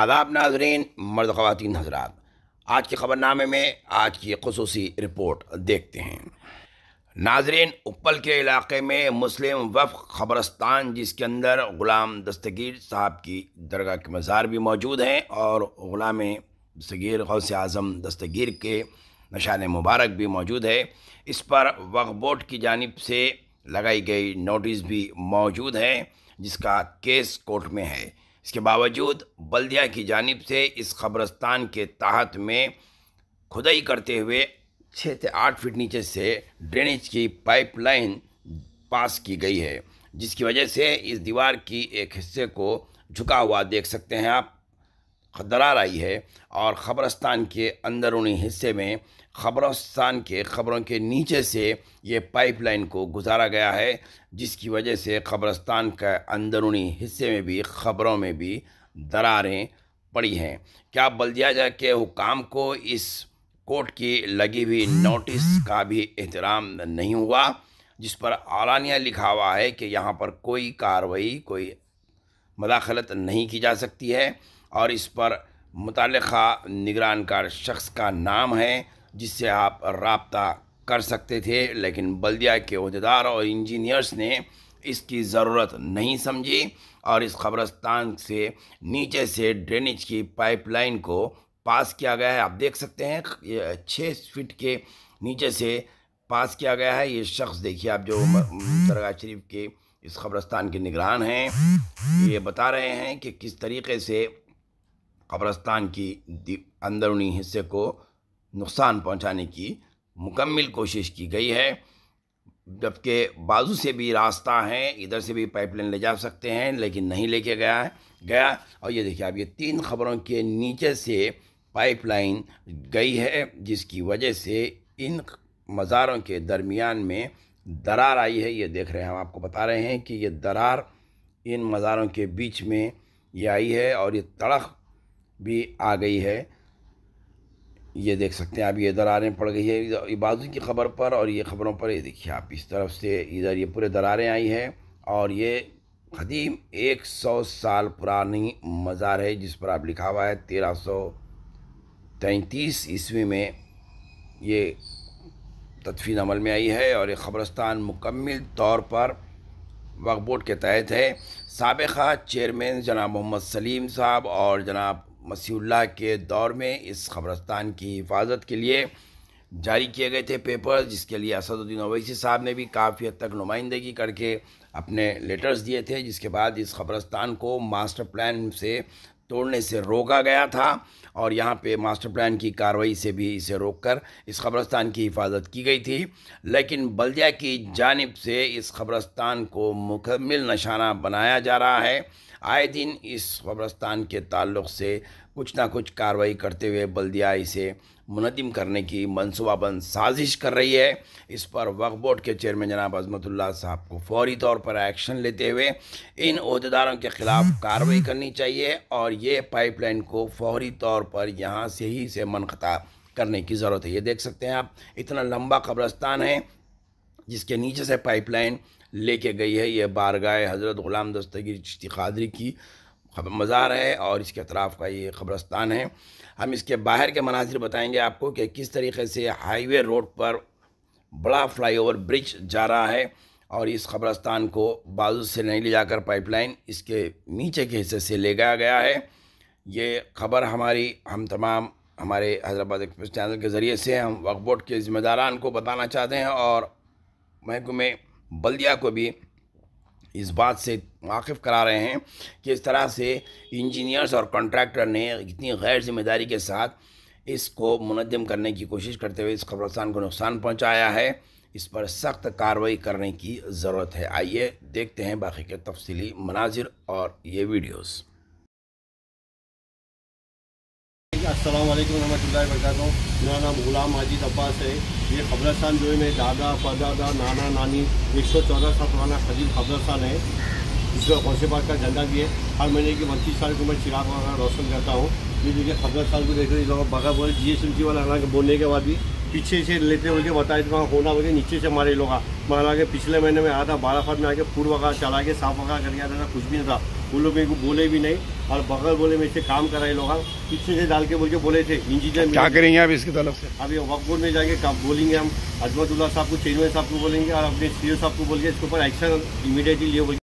आदाब नाजरीन मर्द ख़वान हजरात आज के ख़बरनामे में आज की खसूसी रिपोर्ट देखते हैं नाजरीन उपल के इलाके में मुस्लिम वफ़ खबरस्तान जिसके अंदर ग़ुलाम दस्तगीर साहब की दरगाह के मज़ार भी मौजूद हैं और ग़ुलाम दस्तगीर गौस आज़म दस्तगीर के नशान मुबारक भी मौजूद है इस पर वक्फ बोर्ड की जानब से लगाई गई नोटिस भी मौजूद है जिसका केस कोर्ट में है इसके बावजूद बल्दिया की जानब से इस कब्रस्तान के तहत में खुदाई करते हुए छः से आठ फीट नीचे से ड्रेनेज की पाइपलाइन पास की गई है जिसकी वजह से इस दीवार की एक हिस्से को झुका हुआ देख सकते हैं आप दरार आई है और ख़बरस्तान के अंदरूनी हिस्से में खबरस्तान के ख़बरों के नीचे से ये पाइपलाइन को गुजारा गया है जिसकी वजह से खबरस्तान के अंदरूनी हिस्से में भी ख़बरों में भी दरारें पड़ी हैं क्या बल्दियाजा के हुकाम को इस कोर्ट की लगी हुई नोटिस का भी एहतराम नहीं हुआ जिस पर आलानिया लिखा हुआ है कि यहाँ पर कोई कार्रवाई कोई मदाखलत नहीं की जा सकती है और इस पर मुतल निगरान कार शख्स का नाम है जिससे आप रबता कर सकते थे लेकिन बल्दिया के अहदेदार और इंजीनियर्स ने इसकी ज़रूरत नहीं समझी और इस खबरस्तान से नीचे से ड्रेनेज की पाइपलाइन को पास किया गया है आप देख सकते हैं छः फीट के नीचे से पास किया गया है ये शख्स देखिए आप जो दरगाह शरीफ के इस खबरस्तान के निगरान हैं ये बता रहे हैं कि किस तरीके से कब्रस्तान की अंदरूनी हिस्से को नुकसान पहुंचाने की मुकम्मल कोशिश की गई है जबकि बाजू से भी रास्ता है इधर से भी पाइपलाइन ले जा सकते हैं लेकिन नहीं लेके गया है गया और ये देखिए अब ये तीन खबरों के नीचे से पाइपलाइन गई है जिसकी वजह से इन मज़ारों के दरमियान में दरार आई है ये देख रहे हैं हम आपको बता रहे हैं कि ये दरार इन मज़ारों के बीच में ये आई है और ये तड़ख भी आ गई है ये देख सकते हैं आप ये दरारें पड़ गई है ये की ख़बर पर और ये ख़बरों पर ये देखिए आप इस तरफ से इधर ये पूरे दरारें आई हैं और ये कदीम एक सौ साल पुरानी मज़ार है जिस पर आप लिखा हुआ है तेरह सौ तैंतीस ईस्वी में ये तदफीन अमल में आई है और ये ख़बरस्तान मुकम्मल तौर पर वक्फ बोर्ड के तहत है सबका चेयरमैन जनाब मोहम्मद सलीम साहब और जनाब मसीहुल्लाह के दौर में इस खबरस्तान की हिफाजत के लिए जारी किए गए थे पेपर्स जिसके लिए असदुद्दीन अवैसी साहब ने भी काफ़ी हद तक नुमाइंदगी करके अपने लेटर्स दिए थे जिसके बाद इस खबरस्तान को मास्टर प्लान से तोड़ने से रोका गया था और यहाँ पे मास्टर प्लान की कार्रवाई से भी इसे रोककर इस खबरस्तान की हिफाजत की गई थी लेकिन बल्दिया की जानब से इस खबरस्तान को मुकम्मिल निशाना बनाया जा रहा है आए दिन इस कब्रस्तान के ताल्लुक़ से कुछ ना कुछ कार्रवाई करते हुए बल्दिया इसे मुनदम करने की मनसूबाबंद साजिश कर रही है इस पर वक्फ बोर्ड के चेयरमैन जनाब अजमतुल्ला साहब को फौरी तौर पर एक्शन लेते हुए इन अहदेदारों के ख़िलाफ़ कार्रवाई करनी चाहिए और ये पाइपलाइन को फौरी तौर पर यहाँ से ही से मनखता करने की ज़रूरत है ये देख सकते हैं आप इतना लंबा कब्रस्तान है जिसके नीचे से पाइपलाइन लेके गई है ये बारगाह हज़रत ग़ुलाम दस्तगीर चिश्ती खादरी की मज़ार है और इसके अतराफ़ का ये कब्रस्तान है हम इसके बाहर के मनाजिर बताएंगे आपको कि किस तरीके से हाईवे रोड पर बड़ा फ्लाईओवर ब्रिज जा रहा है और इस कब्रस्तान को बाजू से नहीं ले जाकर पाइपलाइन इसके नीचे के हिस्से से ले गया गया है ये खबर हमारी हम तमाम हमारे हैदराबाद एक्सप्रेस चैनल के ज़रिए से हम वक्फ बोर्ड के ज़िम्मेदारान को बताना चाहते हैं और महकमे बल्दिया को भी इस बात से वाकिफ़ करा रहे हैं कि इस तरह से इंजीनियर्स और कॉन्ट्रैक्टर ने इतनी गैर जिम्मेदारी के साथ इसको मुनदम करने की कोशिश करते हुए इस कब्रस्तान को नुकसान पहुंचाया है इस पर सख्त कार्रवाई करने की ज़रूरत है आइए देखते हैं बाकी के तफसली मनाजिर और ये वीडियोज़ अस्सलाम वालेकुम रहमतुल्लाहि मेरा नाम गुलाम माजिद अब्बास है ये कब्रस्तान जो है मेरे दादा परदादा नाना नानी एक सौ चौदह साल पुराना खदीम कब्रस्तान है जिसमें गौसे पार्क का झंडा भी है हर महीने की बत्तीस साल को मैं चिराग वगैरह रोशन करता हूँ ये देखिए कब्रस्तान को देख रहे बगा बोले जी एस एम सी वाला हालांकि बोलने के बाद भी पीछे से लेते हुए बताए वहाँ होना बोलिए नीचे से मारे लोग मारा के पिछले महीने में आया था बाराफाट में आके पूर्व का चला के साफ वगैरह करके आता था कुछ भी नहीं था उन लोग मेरे को बोले भी नहीं और बगल बोले मेरे से काम कराए लोग हाँ, पीछे से डाल के बोल के बोले थे इंजीनियर क्या करेंगे आप इसकी तरफ से अभी वकबोर्ड में जाके बोलेंगे हम अजमतुल्ला साहब को चेयरमैन साहब को बोलेंगे और अपने सी साहब को बोलिए इसके ऊपर एक्शन इमीडिएटली लिए